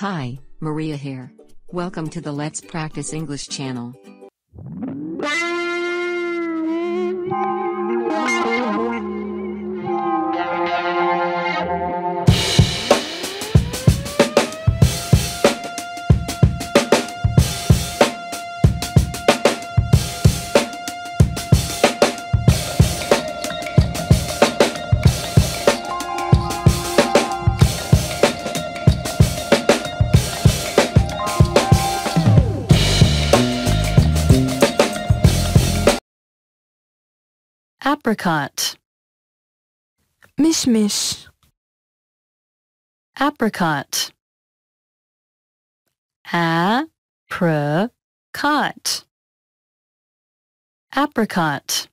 Hi, Maria here. Welcome to the Let's Practice English channel. apricot mishmish apricot apricot apricot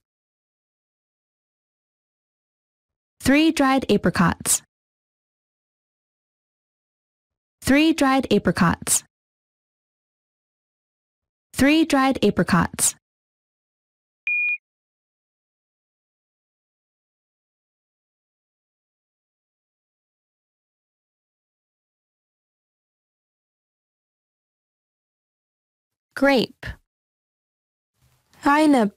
three dried apricots three dried apricots three dried apricots grape عنب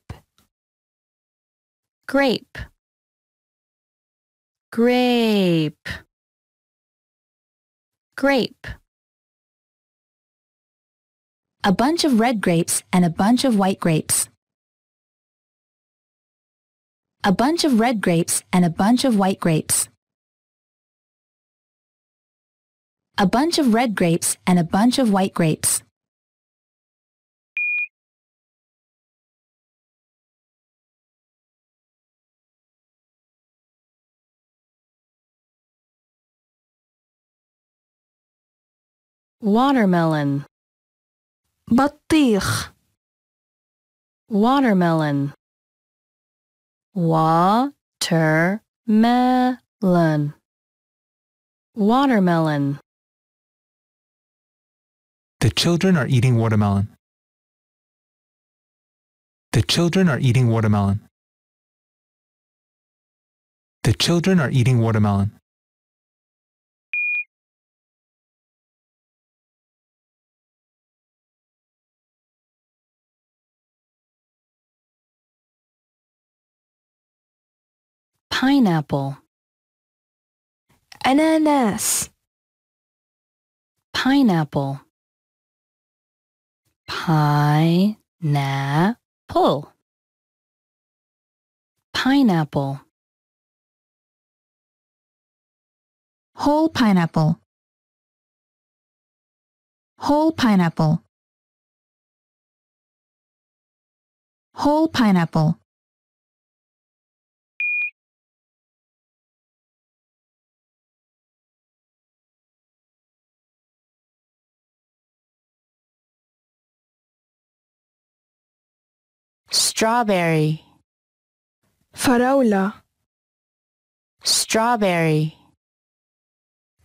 grape grape grape a bunch of red grapes and a bunch of white grapes a bunch of red grapes and a bunch of white grapes a bunch of red grapes and a bunch of white grapes watermelon بطيخ watermelon watermelon watermelon the children are eating watermelon the children are eating watermelon the children are eating watermelon pineapple ananas pineapple pineapple pineapple whole pineapple whole pineapple whole pineapple strawberry فراولة strawberry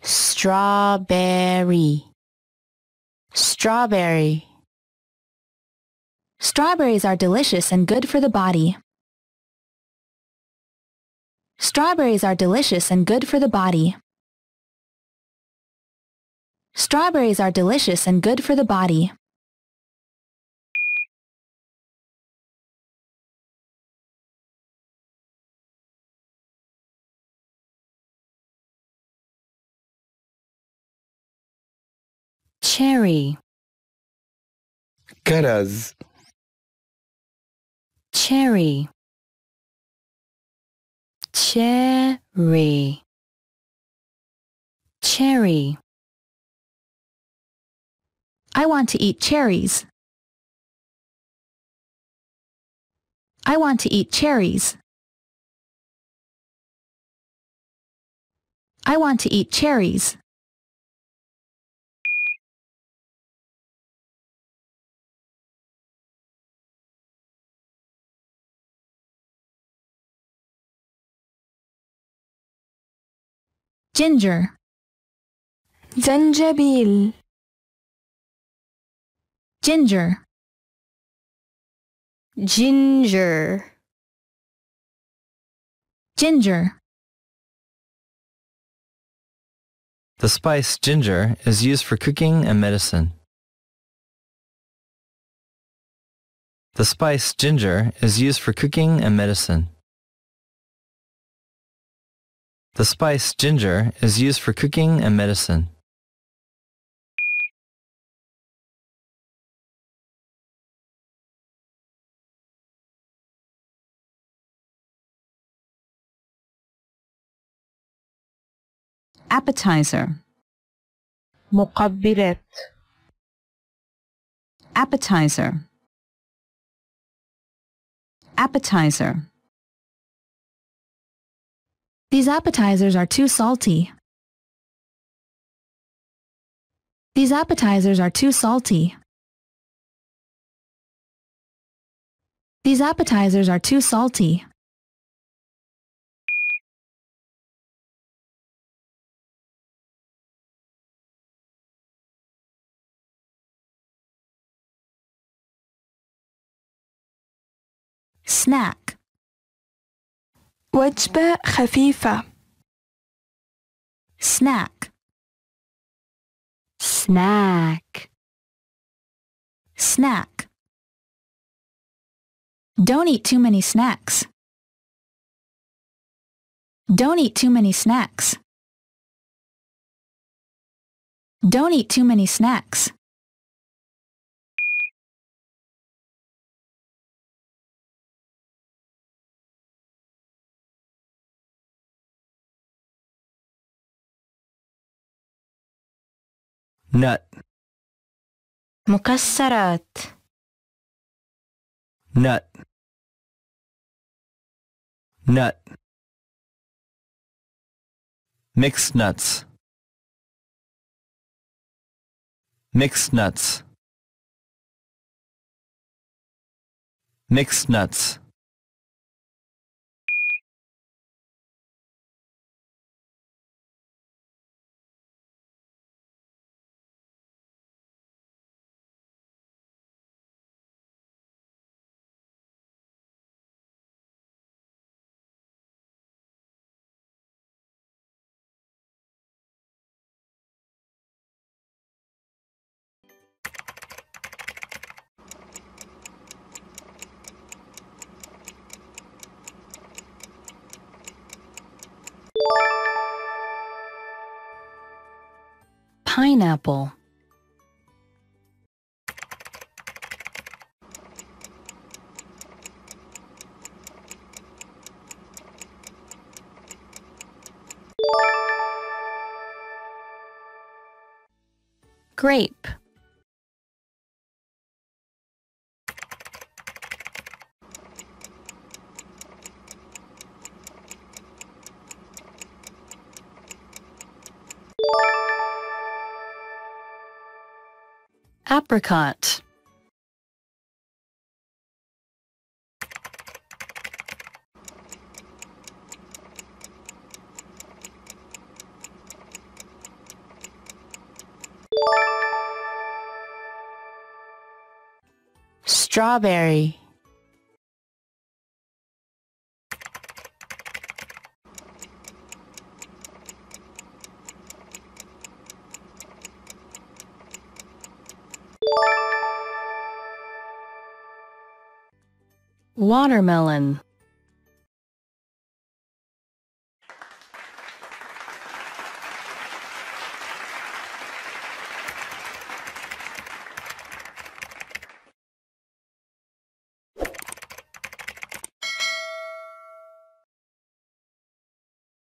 strawberry strawberry Strawberries are delicious and good for the body. Strawberries are delicious and good for the body. Strawberries are delicious and good for the body. cherry كرز cherry cherry cherry I want to eat cherries. I want to eat cherries. I want to eat cherries. ginger زنجبيل ginger ginger ginger The spice ginger is used for cooking and medicine. The spice ginger is used for cooking and medicine. The spice ginger is used for cooking and medicine. Appetizer مقبلات Appetizer Appetizer these appetizers are too salty. These appetizers are too salty. These appetizers are too salty. Snack. وجبة خفيفة snack snack snack Don't eat too many snacks. Don't eat too many snacks. Don't eat too many snacks. nut مكسرات nut nut mixed nuts mixed nuts mixed nuts pineapple. Grape. apricot. Strawberry Watermelon